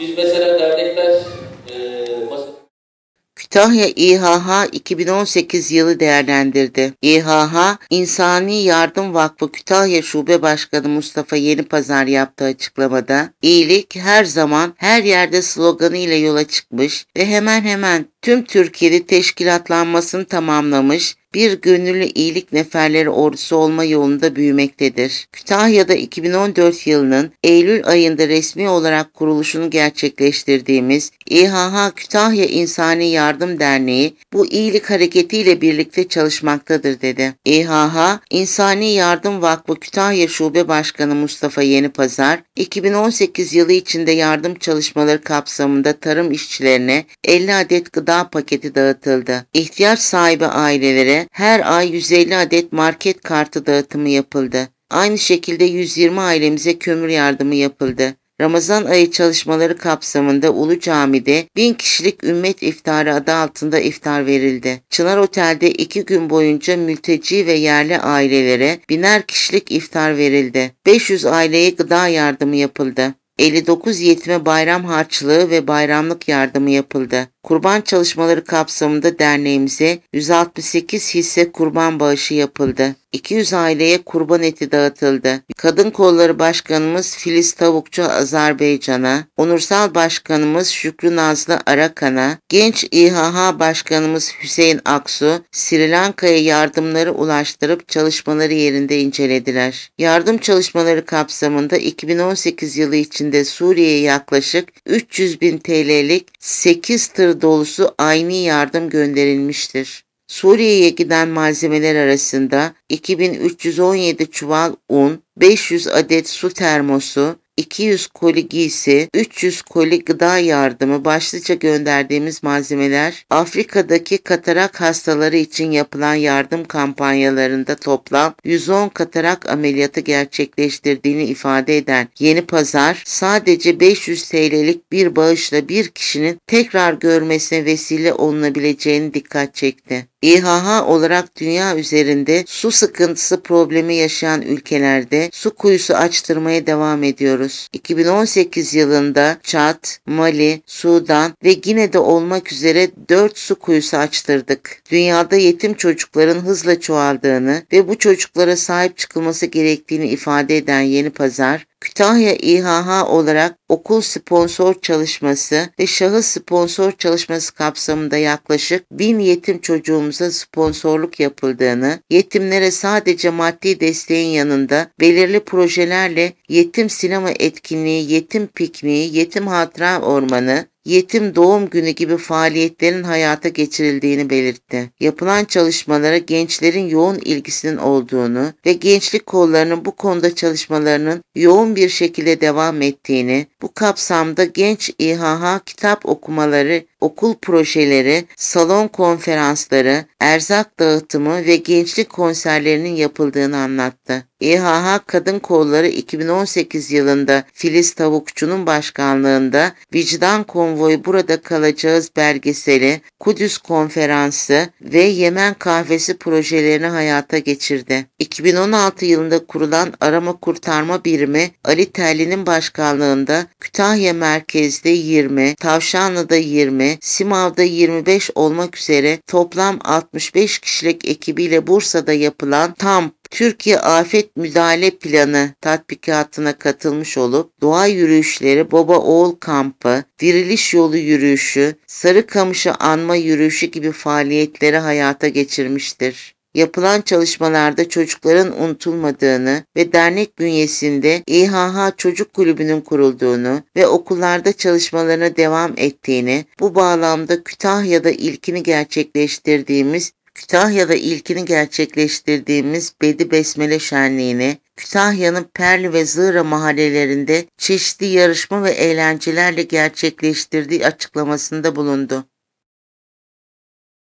Biz mesela dernekler e, Kütahya İHH 2018 yılı değerlendirdi. İHH İnsani Yardım Vakfı Kütahya Şube Başkanı Mustafa Yenipazar yaptığı açıklamada iyilik her zaman her yerde sloganı ile yola çıkmış ve hemen hemen tüm Türkiye'de teşkilatlanmasını tamamlamış bir gönüllü iyilik neferleri ordusu olma yolunda büyümektedir. Kütahya'da 2014 yılının Eylül ayında resmi olarak kuruluşunu gerçekleştirdiğimiz İHH Kütahya İnsani Yardım Derneği bu iyilik hareketiyle birlikte çalışmaktadır dedi. İHH İnsani Yardım Vakfı Kütahya Şube Başkanı Mustafa Yenipazar, 2018 yılı içinde yardım çalışmaları kapsamında tarım işçilerine 50 adet gıda paketi dağıtıldı. İhtiyaç sahibi ailelere her ay 150 adet market kartı dağıtımı yapıldı. Aynı şekilde 120 ailemize kömür yardımı yapıldı. Ramazan ayı çalışmaları kapsamında Ulu Cami'de 1000 kişilik ümmet iftarı adı altında iftar verildi. Çınar Otel'de 2 gün boyunca mülteci ve yerli ailelere biner kişilik iftar verildi. 500 aileye gıda yardımı yapıldı. 59 yetime bayram harçlığı ve bayramlık yardımı yapıldı. Kurban çalışmaları kapsamında derneğimize 168 hisse kurban bağışı yapıldı. 200 aileye kurban eti dağıtıldı. Kadın Kolları Başkanımız Filiz Tavukçu Azerbaycan'a, Onursal Başkanımız Şükrü Nazlı Arakan'a, Genç İHH Başkanımız Hüseyin Aksu, Sri Lanka'ya yardımları ulaştırıp çalışmaları yerinde incelediler. Yardım çalışmaları kapsamında 2018 yılı içinde Suriye'ye yaklaşık 300 bin TL'lik 8 tır dolusu aynı yardım gönderilmiştir. Suriye'ye giden malzemeler arasında 2317 çuval un, 500 adet su termosu, 200 koli giysi, 300 koli gıda yardımı başlıca gönderdiğimiz malzemeler Afrika'daki katarak hastaları için yapılan yardım kampanyalarında toplam 110 katarak ameliyatı gerçekleştirdiğini ifade eden Yeni Pazar sadece 500 TL'lik bir bağışla bir kişinin tekrar görmesine vesile olunabileceğini dikkat çekti. İHA olarak dünya üzerinde su sıkıntısı problemi yaşayan ülkelerde su kuyusu açtırmaya devam ediyoruz olmuş. 2018 yılında Çat, Mali, Sudan ve Gine'de olmak üzere 4 su kuyusu açtırdık. Dünyada yetim çocukların hızla çoğaldığını ve bu çocuklara sahip çıkılması gerektiğini ifade eden Yeni Pazar, Kütahya İHH olarak okul sponsor çalışması ve şahıs sponsor çalışması kapsamında yaklaşık 1000 yetim çocuğumuza sponsorluk yapıldığını, yetimlere sadece maddi desteğin yanında belirli projelerle yetim sinema etkinliği, yetim pikniği, yetim hatıra ormanı, yetim doğum günü gibi faaliyetlerin hayata geçirildiğini belirtti. Yapılan çalışmalara gençlerin yoğun ilgisinin olduğunu ve gençlik kollarının bu konuda çalışmalarının yoğun bir şekilde devam ettiğini, bu kapsamda genç İHH kitap okumaları okul projeleri, salon konferansları, erzak dağıtımı ve gençlik konserlerinin yapıldığını anlattı. İHH Kadın Kolları 2018 yılında Filiz Tavukçu'nun başkanlığında Vicdan Konvoyu Burada Kalacağız belgeseli, Kudüs Konferansı ve Yemen Kahvesi projelerini hayata geçirdi. 2016 yılında kurulan Arama Kurtarma Birimi Ali Terli'nin başkanlığında Kütahya merkezde 20, Tavşanlı'da 20, Simav'da 25 olmak üzere toplam 65 kişilik ekibiyle Bursa'da yapılan Tam Türkiye Afet Müdahale Planı tatbikatına katılmış olup doğa yürüyüşleri Baba Oğul Kampı, Diriliş Yolu Yürüyüşü, Sarı Sarıkamış'ı Anma Yürüyüşü gibi faaliyetleri hayata geçirmiştir yapılan çalışmalarda çocukların unutulmadığını ve dernek bünyesinde İHH Çocuk Kulübü'nün kurulduğunu ve okullarda çalışmalarına devam ettiğini, bu bağlamda Kütahya'da ilkini gerçekleştirdiğimiz Kütahya'da ilkini gerçekleştirdiğimiz Bedi Besmele Şenliği'ni, Kütahya'nın Perli ve Zığra mahallelerinde çeşitli yarışma ve eğlencelerle gerçekleştirdiği açıklamasında bulundu.